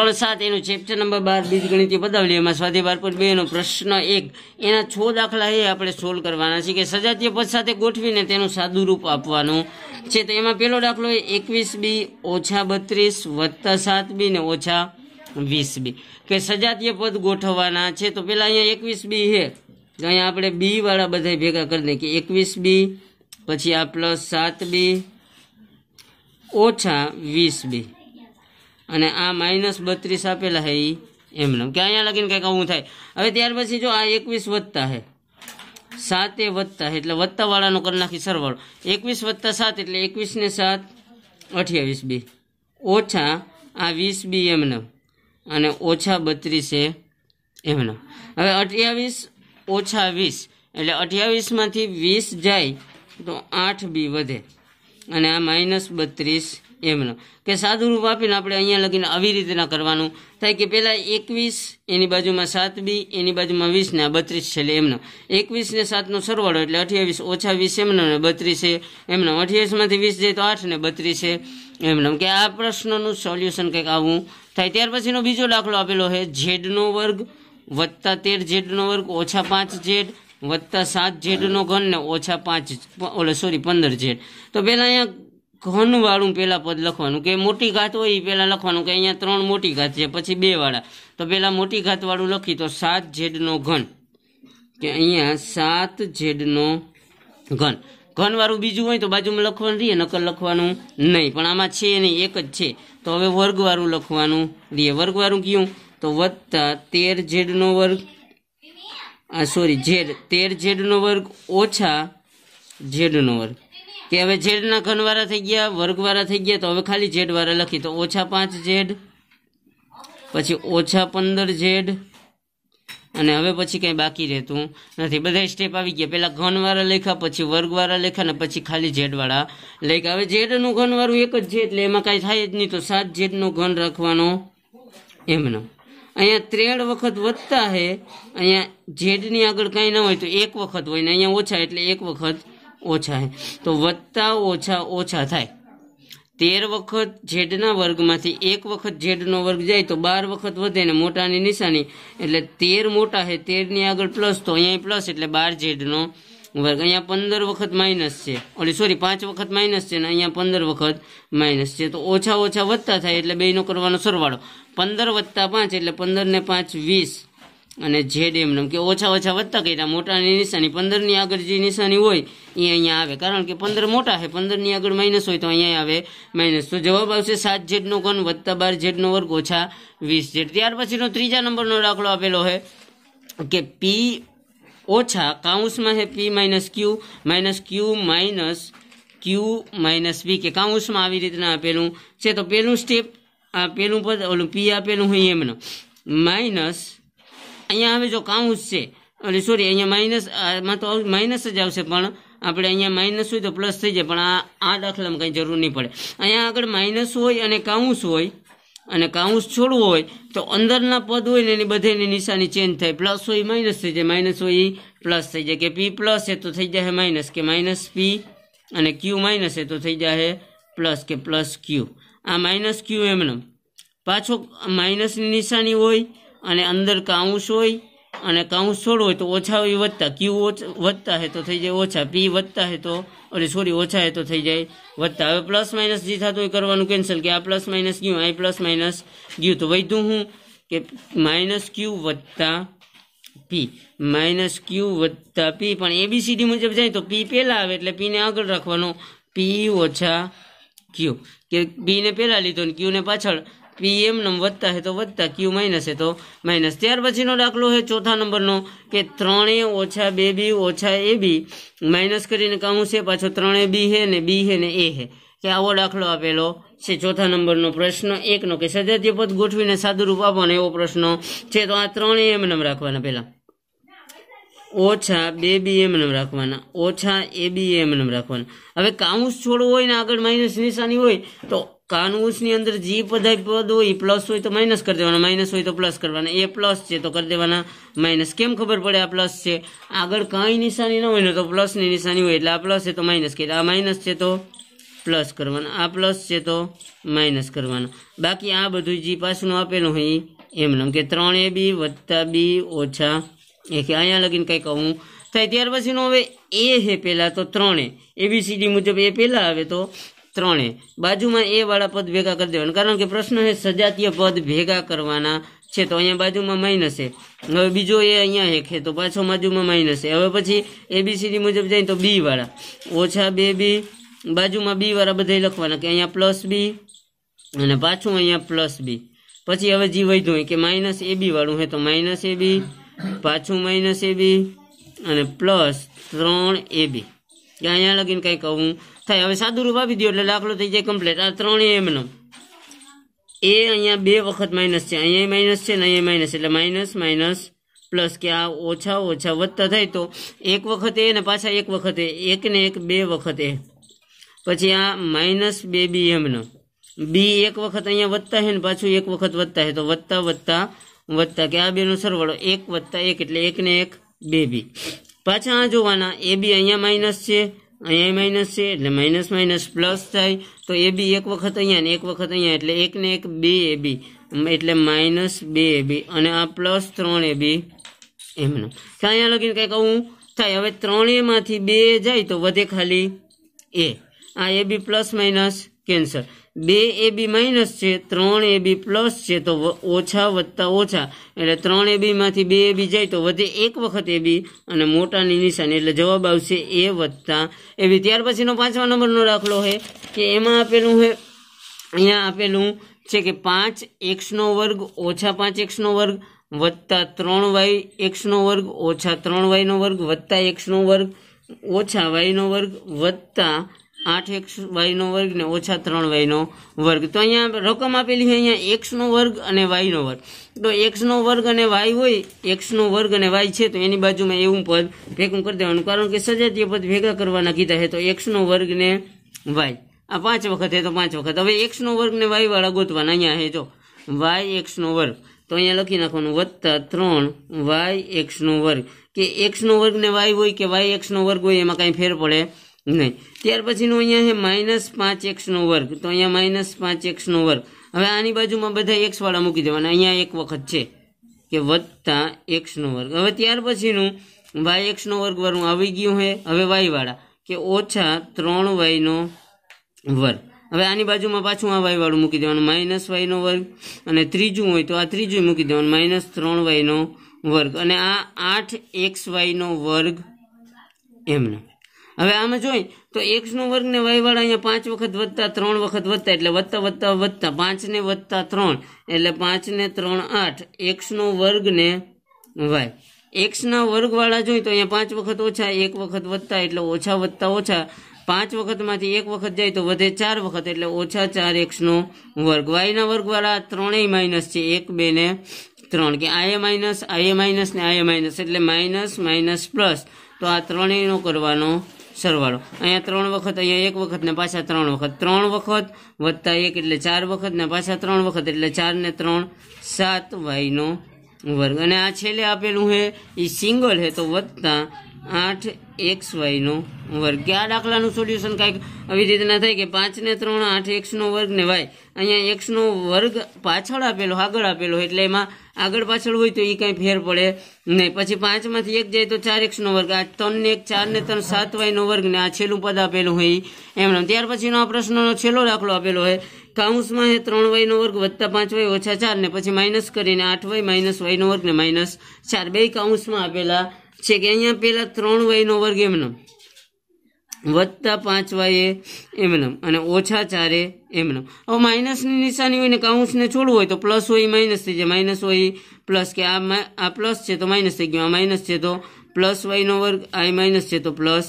સોળ સાત એનું ચેપ્ટર નંબર બાર બીજગણિત પદાવલી એમાં સ્વાધ્યાય બાર પોઈન્ટ બેનો પ્રશ્ન એક એના છ દાખલા એ આપણે સોલ્વ કરવાના છે કે સજાતીય પદ સાથે ગોઠવીને તેનું સાદું રૂપ આપવાનું છે તો એમાં પેલો દાખલો એકવીસ બી ઓછા બત્રીસ વત્તા સાત બી ને ઓછા વીસ બી કે સજાતીય પદ ગોઠવવાના છે તો પહેલાં અહીંયા એકવીસ બી છે તો અહીંયા આપણે બીવાળા બધા ભેગા કરી દઈએ કે એકવીસ બી પછી આ પ્લસ સાત બી ઓછા વીસ બી અને આ માઇનસ બત્રીસ આપેલા હે એ એમને કે અહીંયા લગીને કંઈક આવું થાય હવે ત્યાર પછી જો આ એકવીસ વત્તા છે સાતે વત્તા એટલે વત્તાવાળાનો કરી નાખી સરવાળો એકવીસ વત્તા સાત એટલે એકવીસને સાત અઠ્યાવીસ બી ઓછા આ વીસ બી એમને અને ઓછા બત્રીસ એ એમને હવે અઠ્યાવીસ ઓછા વીસ એટલે અઠ્યાવીસમાંથી વીસ જાય તો આઠ બી વધે અને આ માઇનસ બત્રીસ એમનો કે સાદુરૂપ આપીને આપણે અહીંયા લગીને આવી રીતના કરવાનું થાય કે પહેલાં એકવીસ એની બાજુમાં સાત બી એની બાજુમાં વીસને આ બત્રીસ છેલ્લે એટલે એમનો એકવીસને સાતનો સરવાળો એટલે અઠ્યાવીસ ઓછા વીસ એમનો ને બત્રીસ છે એમનો અઠ્યાવીસમાંથી વીસ જાય તો આઠ ને બત્રીસ છે એમનો કે આ પ્રશ્નનું સોલ્યુશન કંઈક આવું થાય ત્યાર પછીનો બીજો દાખલો આપેલો છે ઝેડનો વર્ગ વત્તા તેર ઝેડનો વર્ગ ઓછા પાંચ ઝેડ વત્તા સાત ઝેડનો ઘન ને ઓછા પાંચ ઓલે સોરી પંદર ઝેડ તો પહેલાં અહીંયા ઘનવાળું પહેલાં પદ લખવાનું કે મોટી ઘાત હોય એ પહેલાં લખવાનું કે અહીંયા ત્રણ મોટી ઘાત છે પછી બે વાળા તો પહેલાં મોટી ઘાતવાળું લખી તો સાત ઝેડનો ઘન કે અહીંયા સાત ઝેડનો ઘન ઘનવાળું બીજું હોય તો બાજુમાં લખવાનું રહીએ નકર લખવાનું નહીં પણ આમાં છે નહીં એક જ છે તો હવે વર્ગવાળું લખવાનું રહીએ વર્ગવાળું કયું તો વત્તા તેર ઝેડનો વર્ગ આ સોરી ઝેડ તેર ઝેડનો વર્ગ ઓછા ઝેડનો વર્ગ કે હવે ઝેડના ઘનવાળા થઈ ગયા વર્ગવાળા થઈ ગયા તો હવે ખાલી ઝેડવાળા લખી તો ઓછા પાંચ ઝેડ પછી ઓછા પંદર ઝેડ અને હવે પછી કંઈ બાકી રહેતું નથી બધા સ્ટેપ આવી ગયા પહેલાં ઘનવાળા લેખા પછી વર્ગવાળા લેખા ને પછી ખાલી જેડવાળા લેખા હવે જેડનું ઘનવાળું એક જ છે એટલે એમાં કાંઈ થાય જ નહીં તો સાત જેડનું ઘન રાખવાનો એમનો અહીંયા ત્રેડ વખત વધતા હે અહીંયા ઝેડની આગળ કાંઈ ન હોય તો એક વખત હોય ને અહીંયા ઓછા એટલે એક વખત ઓછા હે તો વત્તા ઓછા ઓછા થાય તેર વખત ઝેડના વર્ગમાંથી એક વખત ઝેડનો વર્ગ જાય તો બાર વખત વધે ને મોટાની નિશાની એટલે તેર મોટા છે તેરની આગળ પ્લસ તો અહીંયા પ્લસ એટલે બાર ઝેડનો વર્ગ અહીંયા પંદર વખત માઇનસ છે ઓલી સોરી પાંચ વખત માઇનસ છે ને અહીંયા પંદર વખત માઇનસ છે તો ઓછા ઓછા વધતા થાય એટલે બેનો કરવાનો સરવાળો પંદર વત્તા પાંચ એટલે પંદર ને પાંચ વીસ અને જે ડેમનમ કે ઓછા ઓછા વધતા કર્યા મોટાની નિશાની પંદરની આગળ જે નિશાની હોય એ અહીંયા આવે કારણ કે પંદર મોટા છે પંદરની આગળ માઇનસ હોય તો અહીંયા આવે માઇનસ તો જવાબ આવશે સાત જેટનો ઘન વધતા બાર જેટનો વર્ગ ઓછા વીસ જેટ ત્યાર પછીનો ત્રીજા નંબરનો દાખલો આપેલો છે કે પી ઓછા કાઉન્સમાં છે P minus Q minus Q minus Q minus B કે કાઉન્સમાં આવી રીતના આપેલું છે તો પહેલું સ્ટેપ આ પહેલું પદ ઓલું પી આપેલું હોય એમનો માઇનસ અહીંયા હવે જો કાઉન્સ છે એટલે સોરી અહીંયા માઇનસ આમાં તો માઇનસ જ આવશે પણ આપણે અહીંયા માઇનસ હોય તો પ્લસ થઈ જાય પણ આ આ દાખલામાં કંઈ જરૂર નહીં પડે અહીંયા આગળ માઇનસ હોય અને કાઉન્સ હોય અને કાઉન્સ છોડવું હોય તો અંદરના પદ હોય ને એની બધેની નિશાની ચેન્જ થાય પ્લસ હોય માઇનસ થઈ જાય માઇનસ હોય એ પ્લસ થઈ જાય કે પી પ્લસ છે તો થઈ જાય માઇનસ કે માઇનસ પી અને ક્યુ માઇનસ છે તો થઈ જાય પ્લસ કે પ્લસ ક્યુ આ માઇનસ ક્યુ એમને પાછો માઇનસની નિશાની હોય અને અંદર કાઉસ હોય અને કાઉસ છોડ હોય તો ઓછા હોય વધતા ક્યુ વધતા હે તો થઈ જાય ઓછા પી વધતા હે તો એટલે સોરી ઓછા હે તો થઈ જાય વધતા હવે પ્લસ માઇનસ જે થતું હોય કરવાનું કેન્સલ કે આ પ્લસ માઇનસ ગયું આ પ્લસ માઇનસ ગયું તો વધ્યું હું કે માઇનસ ક્યુ વધતા પી માઇનસ ક્યુ વધતા પી પણ એબીસીડી મુજબ જાય તો પી પહેલાં આવે એટલે પીને આગળ રાખવાનો પી ઓછા ક્યુ કે પીને પહેલાં લીધો ને ક્યુને પાછળ પી એમ નંબર વધતા હે તો વધતા ક્યુ માઇનસ હે તો માઇનસ ત્યાર પછીનો દાખલો હે ચોથા નંબરનો કે ત્રણે ઓછા બે બી ઓછા એ બી માઇનસ કરીને કાઉં છે પાછો ત્રણે બી હે ને બી હે ને એ હે કે આવો દાખલો આપેલો છે ચોથા નંબરનો પ્રશ્ન એકનો કે સજાતીય પદ ગોઠવીને સાદુરૂપ આપવાનો એવો પ્રશ્ન છે તો આ ત્રણે એમ નમ રાખવાના પહેલાં ઓછા બે બી એમ નમ રાખવાના ઓછા એ બી એમ નમ રાખવાના હવે કાઉન્સ છોડવું હોય ને આગળ માઇનસ નિશાની હોય તો કાનુસની અંદર જે બધા પદ હોય પ્લસ હોય તો માઇનસ કરી દેવાના માઇનસ હોય તો પ્લસ કરવાના એ પ્લસ છે તો કરી દેવાના માઇનસ કેમ ખબર પડે આ પ્લસ છે આગળ કાંઈ નિશાની ન હોય ને તો પ્લસની નિશાની હોય એટલે આ પ્લસ છે તો માઇનસ કહેવાય આ માઇનસ છે તો પ્લસ કરવાના આ પ્લસ છે તો માઇનસ કરવાના બાકી આ બધું જી પાછળનું આપેલું હોય એમનું કે ત્રણ એ બી વત્તા બી ઓછા એ કે અહીંયા લગીને કંઈ કહું થાય ત્યાર પછીનું હવે એ છે પહેલાં તો ત્રણે એબીસીડી મુજબ એ પહેલાં આવે તો ત્રણે બાજુમાં એ વાળા પદ ભેગા કરી દેવાના કારણ કે પ્રશ્ન એ સજાતીય પદ ભેગા કરવાના છે તો અહીંયા બાજુમાં માઇનસ છે હવે બીજો એ અહીંયા હેખે તો પાછો બાજુમાં માઇનસ છે હવે પછી એબીસીડી મુજબ જાય તો બી વાળા ઓછા બે બી બાજુમાં બી વાળા બધા લખવાના કે અહીંયા પ્લસ બી અને પાછું અહીંયા પ્લસ બી પછી હવે જી વધ્યું હોય કે માઇનસ એ બી વાળું હે તો માઇનસ એ બી પાછું માઇનસ એ બી અને પ્લસ ત્રણ એ બી કે અહીંયા લગીને કંઈ કહું થાય હવે સાદુરૂપ આપી દો એટલે દાખલો થઈ જાય કમ્પ્લીટ આ ત્રણેય એમનો એ અહીંયા બે વખત માઇનસ છે અહીંયા માઇનસ છે ને અહીંયા માઇનસ એટલે માઇનસ માઇનસ પ્લસ કે આ ઓછા ઓછા વધતા થાય તો એક વખતે ને પાછા એક વખતે એ એક ને એક બે વખતે પછી આ માઇનસ બે બી એમનો બી એક વખત અહીંયા વધતા હે ને પાછું એક વખત વધતા હે તો વધતા વધતા વધતા કે આ બેનો સરવાળો એક વધતા એક એટલે એક ને એક બે બી પાછા આ જોવાના એ બી અહીંયા માઇનસ છે અહીંયા માઇનસ છે એટલે માઇનસ માઇનસ પ્લસ થાય તો એ બી એક વખત અહીંયા ને એક વખત અહીંયા એટલે એક ને એક બે એ બી એટલે માઇનસ બે એ બી અને આ પ્લસ ત્રણ એ બી એમનું અહીંયા લગીને કંઈક આવું થાય હવે ત્રણેયમાંથી બે જાય તો વધે ખાલી એ આ A B plus minus cancel બે એ બી માઇનસ છે ત્રણ એ બી પ્લસ છે તો ઓછા વત્તા ઓછા એટલે ત્રણ એ બીમાંથી બે એ બી જાય તો વધે એક વખત એ બી અને મોટાની નિશાની એટલે જવાબ આવશે એ વધતા એ બી ત્યાર પછીનો પાંચમા નંબરનો દાખલો છે કે એમાં આપેલું છે અહીંયા આપેલું છે કે પાંચ એક્સનો વર્ગ ઓછા પાંચ એક્સનો વર્ગ વધતા ત્રણ વાય એક્સનો વર્ગ ઓછા ત્રણ વાયનો વર્ગ વત્તા એક્સનો વર્ગ ઓછા વાયનો વર્ગ વધતા આઠ એક્સ વાયનો વર્ગ ને ઓછા ત્રણ વાયનો વર્ગ તો અહીંયા રકમ આપેલી છે અહીંયા એક્સનો વર્ગ અને વાયનો વર્ગ તો એક્સનો વર્ગ અને વાય હોય એક્સનો વર્ગ અને વાય છે તો એની બાજુમાં એવું પદ ભેગું કરી દેવાનું કારણ કે સજાતીય પદ ભેગા કરવાના કીધા છે તો એક્સનો વર્ગ ને વાય આ પાંચ વખત હે તો પાંચ વખત હવે એક્સનો વર્ગ ને વાયવાળા ગોતવાના અહીંયા હે જો વાય એક્સનો વર્ગ તો અહીંયા લખી નાખવાનું વત્તા ત્રણ વાય એક્સનો વર્ગ કે એક્સનો વર્ગ ને વાય હોય કે વાય એક્સનો વર્ગ હોય એમાં કાંઈ ફેર પડે નહીં ત્યાર પછીનું અહીંયા છે માઇનસ પાંચ એક્સનો વર્ગ તો અહીંયા માઇનસ પાંચ એક્સનો વર્ગ હવે આની બાજુમાં બધા એક્સવાળા મૂકી દેવાના અહીંયા એક વખત છે કે વત્તા એક્સનો વર્ગ હવે ત્યાર પછીનું વાય એક્સનો વર્ગ વાળું આવી ગયું છે હવે વાયવાળા કે ઓછા ત્રણ વાયનો વર્ગ હવે આની બાજુમાં પાછું આ વાયવાળું મૂકી દેવાનું માઇનસ વાયનો વર્ગ અને ત્રીજું હોય તો આ ત્રીજું મૂકી દેવાનું માઇનસ ત્રણ વાયનો વર્ગ અને આ આઠ એક્સ વાયનો વર્ગ એમને હવે આમાં જોઈએ તો એક્સનો વર્ગ ને વાય અહીંયા પાંચ વખત વધતા ત્રણ વખત વધતા એટલે વધતા વધતા વધતા પાંચને વધતા ત્રણ એટલે પાંચને ત્રણ આઠ એક્સનો વર્ગ ને વાય એક્સના વર્ગવાળા જોઈએ તો અહીંયા પાંચ વખત ઓછા એક વખત વધતા એટલે ઓછા વધતા ઓછા પાંચ વખતમાંથી એક વખત જાય તો વધે ચાર વખત એટલે ઓછા ચાર એક્સનો વર્ગ વાયના વર્ગવાળા ત્રણેય માઇનસ છે એક બે ને ત્રણ કે આ એ માઇનસ આ એ માઇનસ ને આ એ માઇનસ એટલે માઇનસ માઇનસ પ્લસ તો આ ત્રણેયનો કરવાનો સરવાળો અહીંયા ત્રણ વખત અહીંયા એક વખત ને પાછા ત્રણ વખત ત્રણ વખત વત્તા એક એટલે ચાર વખત ને પાછા ત્રણ વખત એટલે ચાર ને ત્રણ સાત વાયનો વર્ગ અને આ છેલ્લે આપેલું હે એ સિંગલ હે તો વત્તા આઠ એક્સ વાયનો વર્ગ કે આ દાખલાનું સોલ્યુશન કાંઈક આવી રીતના થાય કે પાંચને ત્રણ આઠ એક્સનો વર્ગ ને વાય અહીંયા એક્સનો વર્ગ પાછળ આપેલો આગળ આપેલો એટલે એમાં આગળ પાછળ હોય તો એ કાંઈ ફેર પડે નહીં પછી પાંચમાંથી એક જાય તો ચાર એક્સનો વર્ગ આ ત્રણ ને એક ચાર ને ત્રણ સાત વાયનો વર્ગ ને આ છેલ્લું પદ આપેલું હોય એમણે ત્યાર પછીનો આ પ્રશ્નનો છેલ્લો દાખલો આપેલો હોય કાઉન્સમાં એ ત્રણ વયનો વર્ગ વધતા પાંચ વય ઓછા ચાર ને પછી માઇનસ કરીને આઠ વય માઇનસ વયનો વર્ગ ને માઇનસ ચાર બે કાઉન્સમાં આપેલા છે કે અહીંયા પહેલાં ત્રણ વયનો વર્ગ એમનો વધતા પાંચવા એ એમનેમ અને ઓછા ચારે એમનેમ હવે માઇનસની નિશાની હોય ને કાઉન્સને છોડવું હોય તો પ્લસ હોય માઇનસ થઈ જાય માઇનસ હોય પ્લસ કે આ આ પ્લસ છે તો માઇનસ થઈ ગયું આ માઇનસ છે તો પ્લસ વાયનો વર્ગ આ માઇનસ છે તો પ્લસ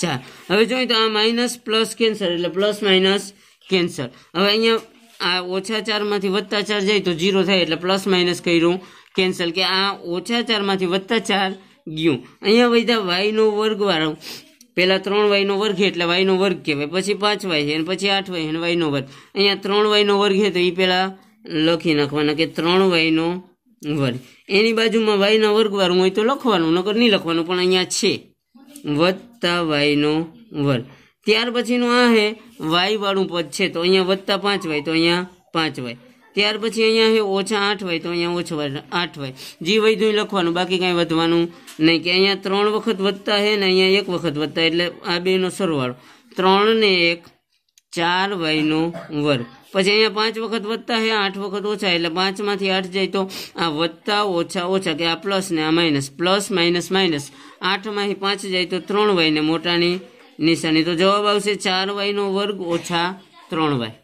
ચાર હવે જોઈએ તો આ માઇનસ પ્લસ કેન્સર એટલે પ્લસ માઇનસ કેન્સર હવે અહીંયા આ ઓછા ચારમાંથી વધતા ચાર જાય તો જીરો થાય એટલે પ્લસ માઇનસ કર્યું કેન્સલ કે આ ઓછા ચારમાંથી વધતા ચાર ગયું અહીંયા વધ્યા વાયનો વર્ગવાળો પહેલા ત્રણ વાયનો વર્ગ એટલે વાયનો વર્ગ કહેવાય પછી પાંચ વાય છે અને પછી આઠ વાય અને વાયનો વર્ગ અહીંયા ત્રણ વાયનો વર્ગ છે તો એ પહેલાં લખી નાખવાના કે ત્રણ વાયનો વર્ગ એની બાજુમાં વાયના વર્ગવાળું હોય તો લખવાનું નકર નહીં લખવાનું પણ અહીંયા છે વત્તા વાયનો વર્ગ ત્યાર પછીનું આ છે વાયવાળું પદ છે તો અહીંયા વત્તા પાંચ વાય તો અહીંયા પાંચ વાય ત્યાર પછી અહીંયા છે ઓછા આઠ હોય તો અહીંયા ઓછા આઠ હોય જે વધ્યું લખવાનું બાકી કાંઈ વધવાનું નહીં કે અહીંયા ત્રણ વખત વધતા હે ને અહીંયા એક વખત વધતા એટલે આ બેનો સરવાળો ત્રણ ને એક ચાર વાયનો વર્ગ પછી અહીંયા પાંચ વખત વધતા હે આઠ વખત ઓછા એટલે પાંચમાંથી આઠ જાય તો આ વધતા ઓછા ઓછા કે આ પ્લસ ને આ માઇનસ પ્લસ માઇનસ માઇનસ આઠમાંથી પાંચ જાય તો ત્રણ વાય મોટાની નિશાની તો જવાબ આવશે ચાર વાયનો વર્ગ ઓછા ત્રણ વાય